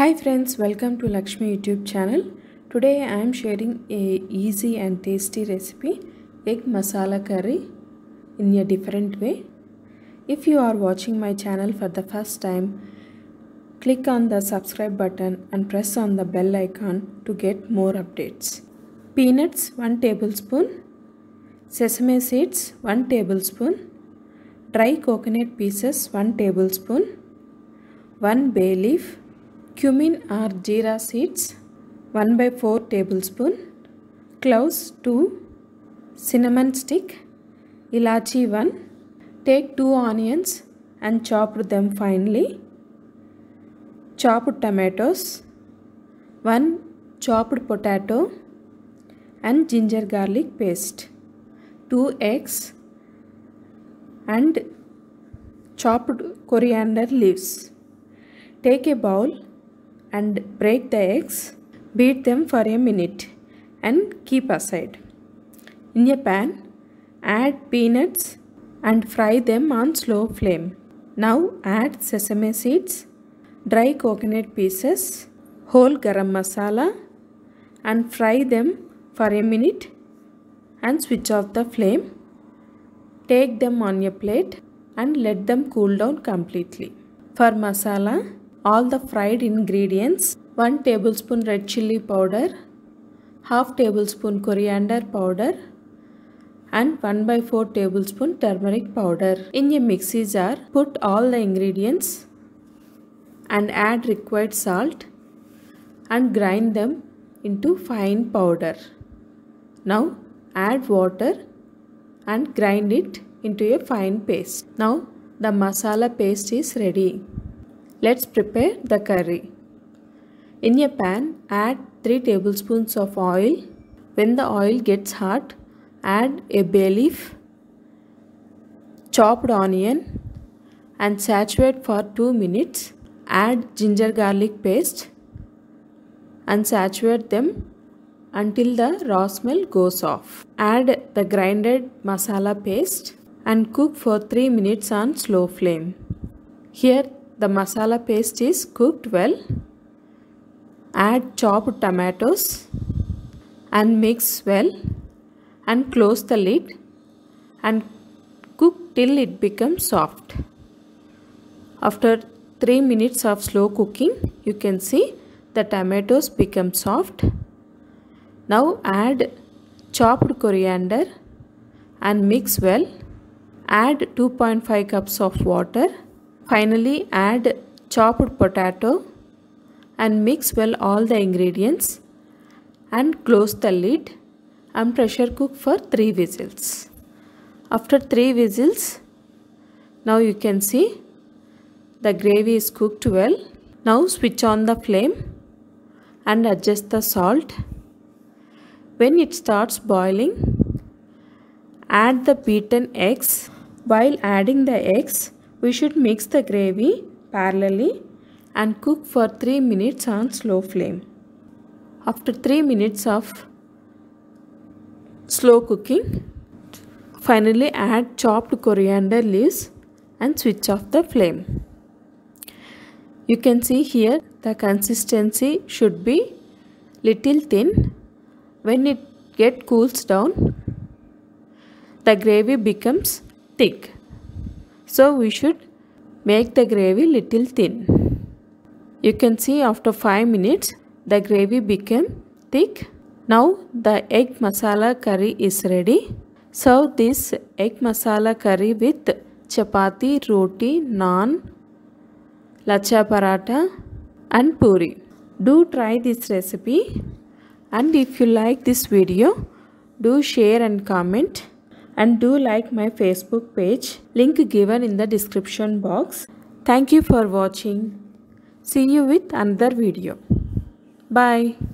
Hi friends, welcome to Lakshmi YouTube channel. Today I am sharing a easy and tasty recipe, egg masala curry in a different way. If you are watching my channel for the first time, click on the subscribe button and press on the bell icon to get more updates. Peanuts 1 tablespoon, sesame seeds 1 tablespoon, dry coconut pieces 1 tablespoon, 1 bay leaf cumin or jeera seeds 1 by 4 tablespoon cloves 2 cinnamon stick ilachi 1 take 2 onions and chop them finely chopped tomatoes 1 chopped potato and ginger garlic paste 2 eggs and chopped coriander leaves take a bowl and break the eggs. Beat them for a minute and keep aside. In a pan, add peanuts and fry them on slow flame. Now add sesame seeds, dry coconut pieces, whole garam masala and fry them for a minute and switch off the flame. Take them on a plate and let them cool down completely. For masala, all the fried ingredients 1 tablespoon red chilli powder half tablespoon coriander powder and 1 by 4 tablespoon turmeric powder in a mixer jar put all the ingredients and add required salt and grind them into fine powder now add water and grind it into a fine paste now the masala paste is ready Let's prepare the curry. In a pan, add 3 tablespoons of oil. When the oil gets hot, add a bay leaf, chopped onion and saturate for 2 minutes. Add ginger garlic paste and saturate them until the raw smell goes off. Add the grinded masala paste and cook for 3 minutes on slow flame. Here the masala paste is cooked well. Add chopped tomatoes and mix well and close the lid and cook till it becomes soft. After 3 minutes of slow cooking you can see the tomatoes become soft. Now add chopped coriander and mix well. Add 2.5 cups of water Finally add chopped potato and mix well all the ingredients and close the lid and pressure cook for 3 whistles. After 3 whistles, now you can see the gravy is cooked well. Now switch on the flame and adjust the salt. When it starts boiling, add the beaten eggs. While adding the eggs, we should mix the gravy parallelly and cook for 3 minutes on slow flame. After 3 minutes of slow cooking, finally add chopped coriander leaves and switch off the flame. You can see here the consistency should be little thin. When it get cools down, the gravy becomes thick. So we should make the gravy little thin. You can see after 5 minutes the gravy became thick. Now the egg masala curry is ready. Serve this egg masala curry with chapati, roti, naan, lacha paratha and puri. Do try this recipe and if you like this video, do share and comment and do like my Facebook page, link given in the description box. Thank you for watching. See you with another video. Bye.